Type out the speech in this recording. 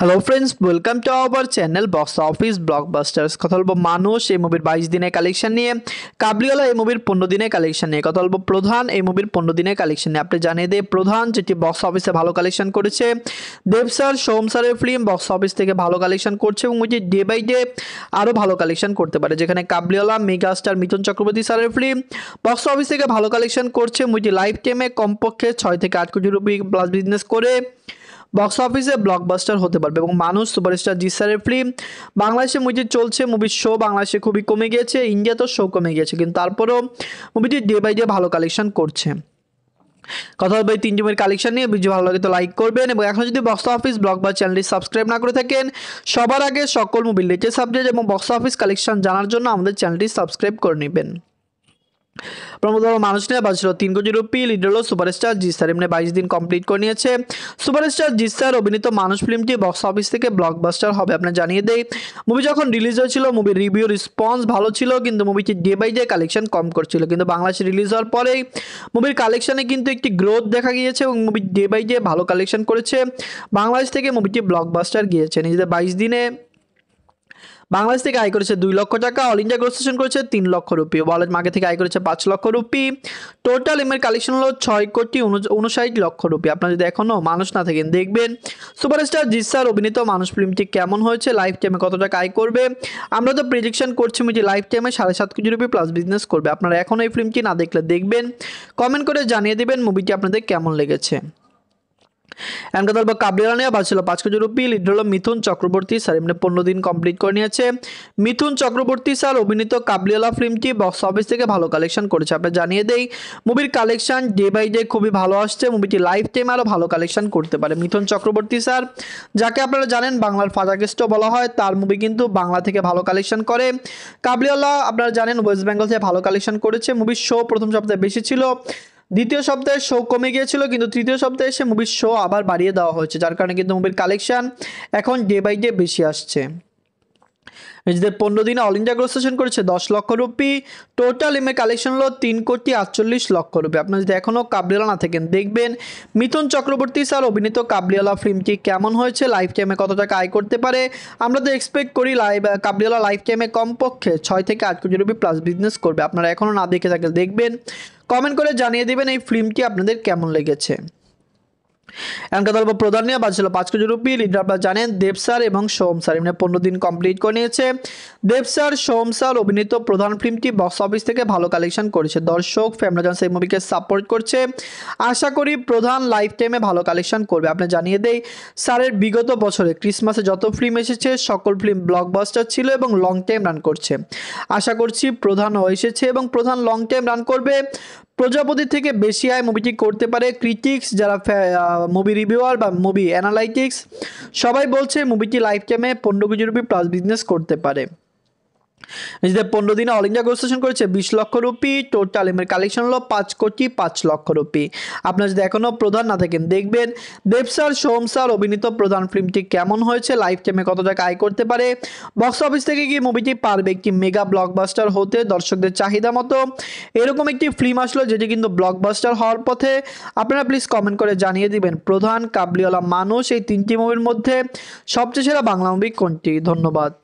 hello friends welcome to our channel box office blockbusters কথা বলবো মানুষ এই মুভির বাইশ দিনের কালেকশন নিয়ে কাবলিওয়ালা এই মুভির পনেরো দিনের কালেকশন নিয়ে কথা বলবো প্রধান এই মুভির পনেরো দিনের কালেকশন নিয়ে আপনি জানিয়ে দিয়ে প্রধান যেটি বক্স অফিসে ভালো কালেকশন করেছে দেব স্যার সোম স্যারের ফিল্ম বক্স অফিস থেকে ভালো কালেকশন করছে এবং ওইটি ডে বাই ডে আরও ভালো কালেকশন করতে পারে যেখানে কাবলিওয়ালা মেগাস্টার মিথুন চক্রবর্তী স্যারের ফিল্ম বক্স অফিস থেকে ভালো কালেকশন করছে ওইটি লাইফ টাইমে কমপক্ষে ছয় থেকে আট কোটি রুপি প্লাস বিজনেস করে বক্স অফিসে ব্লকবাস্টার হতে পারবে এবং মানুষ সুপারস্টার স্যারের ফিল্ম বাংলাদেশে মুভি চলছে মুভির শো বাংলাদেশে খুবই কমে গিয়েছে ইন্ডিয়াতেও শো কমে গিয়েছে কিন্তু তারপরেও মুভিটি ডে বাই ডে ভালো কালেকশন করছে কথা হবে এই তিনটি মুভির কালেকশন নিয়ে ভিডিও ভালো লাগে তো লাইক করবেন এবং এখন যদি বক্স অফিস ব্লগ বা চ্যানেলটি সাবস্ক্রাইব না করে থাকেন সবার আগে সকল মুভির লেটেস্ট আপডেট এবং বক্স অফিস কালেকশন জানার জন্য আমাদের চ্যানেলটি সাবস্ক্রাইব করে নেবেন প্রমোদর মানুষ নিয়ে বাজছিল তিন কোটি রুপি লিড হলো সুপারস্টার জি স্যার এমনি বাইশ দিন কমপ্লিট করে নিয়েছে সুপারস্টার জি স্যার অভিনীত মানুষ ফিল্মটি বক্স অফিস থেকে ব্লকবাস্টার হবে আপনার জানিয়ে দেই মুভি যখন রিলিজ হয়েছিল মুভির রিভিউ রেসপন্স ভালো ছিল কিন্তু মুভিটি ডে বাই ডে কালেকশন কম করছিল কিন্তু বাংলাদেশে রিলিজ হওয়ার পরেই মুভির কালেকশনে কিন্তু একটি গ্রোথ দেখা গিয়েছে এবং মুভি ডে বাই ডে ভালো কালেকশন করেছে বাংলাদেশ থেকে মুভিটি ব্লকবাস্টার গিয়েছে নিজেদের বাইশ দিনে বাংলাদেশ থেকে আয় করেছে দুই লক্ষ টাকা অল ইন্ডিয়া গ্রোসেশন করেছে তিন লক্ষ রুপি ওয়ালেট মার্কেট থেকে আয় করেছে পাঁচ লক্ষ রুপি টোটাল এমের কালেকশন হলো ছয় কোটি উনষাট লক্ষ রুপি আপনার যদি এখনও মানুষ না থাকেন দেখবেন সুপারস্টার জিসার অভিনীত মানুষ ফিল্মটি কেমন হয়েছে লাইফ টাইমে কত টাকা আয় করবে আমরা তো প্রেডিকশন করছি যে লাইফ টাইমে সাড়ে সাত কোটি রুপি প্লাস বিজনেস করবে আপনারা এখনও এই ফিল্মটি না দেখলে দেখবেন কমেন্ট করে জানিয়ে দেবেন মুভিটি আপনাদের কেমন লেগেছে এমটা দল বা কাবলিওয়ালা নেওয়া ছিল পাঁচ কেজি রুপি লিড হলো মিথুন চক্রবর্তী স্যার এমনি পনেরো দিন কমপ্লিট করে নিয়েছে মিথুন চক্রবর্তী স্যার অভিনীত কাবলিওয়ালা ফিল্মটি বক্স অফিস থেকে ভালো কালেকশন করেছে আপনার জানিয়ে দেই মুভির কালেকশন ডে বাই ডে খুবই ভালো আসছে মুভিটি লাইফ টাইম আরও ভালো কালেকশন করতে পারে মিথুন চক্রবর্তী স্যার যাকে আপনারা জানেন বাংলার ফাজাকেষ্ট বলা হয় তার মুভি কিন্তু বাংলা থেকে ভালো কালেকশন করে কাবলিওয়ালা আপনারা জানেন ওয়েস্ট বেঙ্গল থেকে ভালো কালেকশন করেছে মুভির শো প্রথম সপ্তাহে বেশি ছিল দ্বিতীয় সপ্তাহে শো কমে গিয়েছিল কিন্তু তৃতীয় সপ্তাহে এসে মুভির শো আবার বাড়িয়ে দেওয়া হয়েছে যার কারণে কিন্তু মুভির কালেকশান এখন ডে বাই ডে বেশি আসছে নিজেদের পনেরো দিনে অল ইন্ডিয়া গ্রোসেশন করেছে দশ লক্ষ রুপি টোটাল এমএ কালেকশন হলো তিন কোটি আটচল্লিশ লক্ষ রুপি আপনার যদি এখনও কাবলিওয়ালা না থাকেন দেখবেন মিথুন চক্রবর্তী স্যার অভিনীত কাবলিওয়ালা ফিল্মটি কেমন হয়েছে লাইফ টাইমে কত টাকা আয় করতে পারে আমরা তো এক্সপেক্ট করি লাইভ কাবলিওয়ালা লাইফ টাইমে কমপক্ষে ছয় থেকে আট কোটি রুপি প্লাস বিজনেস করবে আপনারা এখনও না দেখে থাকলে দেখবেন কমেন্ট করে জানিয়ে দেবেন এই ফিল্মটি আপনাদের কেমন লেগেছে অ্যাঙ্কাদল্প প্রধান নিয়ে বাজছিল পাঁচ কোটি রুপি লিডার আপনারা জানেন দেব স্যার এবং সোম স্যার এমনি পনেরো দিন কমপ্লিট করে নিয়েছে দেব স্যার সোম স্যার অভিনীত প্রধান ফিল্মটি বক্স অফিস থেকে ভালো কালেকশন করেছে দর্শক ফ্যামরাজন সেই মুভিকে সাপোর্ট করছে আশা করি প্রধান লাইফ টাইমে ভালো কালেকশন করবে আপনি জানিয়ে দেই স্যারের বিগত বছরে ক্রিসমাসে যত ফিল্ম এসেছে সকল ফিল্ম ব্লকবাস্টার ছিল এবং লং টাইম রান করছে আশা করছি প্রধানও এসেছে এবং প্রধান লং টাইম রান করবে প্রজাপতি থেকে বেশি আয় মুভিটি করতে পারে ক্রিটিক্স যারা মুভি রিভিউয়ার বা মুভি অ্যানালাইটিক্স সবাই বলছে মুভিটি লাইফ টাইমে পনেরো কোটি রুপি প্লাস বিজনেস করতে পারে নিজেদের পনেরো দিনে অল ইন্ডিয়া গোল্ড সেশন করেছে বিশ লক্ষ রুপি টোটাল এমের কালেকশন হলো পাঁচ কোটি পাঁচ লক্ষ রুপি আপনার যদি এখনও প্রধান না থাকেন দেখবেন দেব স্যার সোম স্যার অভিনীত প্রধান ফিল্মটি কেমন হয়েছে লাইফ টাইমে কত টাকা আয় করতে পারে বক্স অফিস থেকে কি মুভিটি পারবে একটি মেগা ব্লকবাস্টার হতে দর্শকদের চাহিদা মতো এরকম একটি ফিল্ম আসলো যেটি কিন্তু ব্লকবাস্টার হওয়ার পথে আপনারা প্লিজ কমেন্ট করে জানিয়ে দিবেন প্রধান কাবলিওয়ালা মানুষ এই তিনটি মুভির মধ্যে সবচেয়ে সেরা বাংলা মুভি কোনটি ধন্যবাদ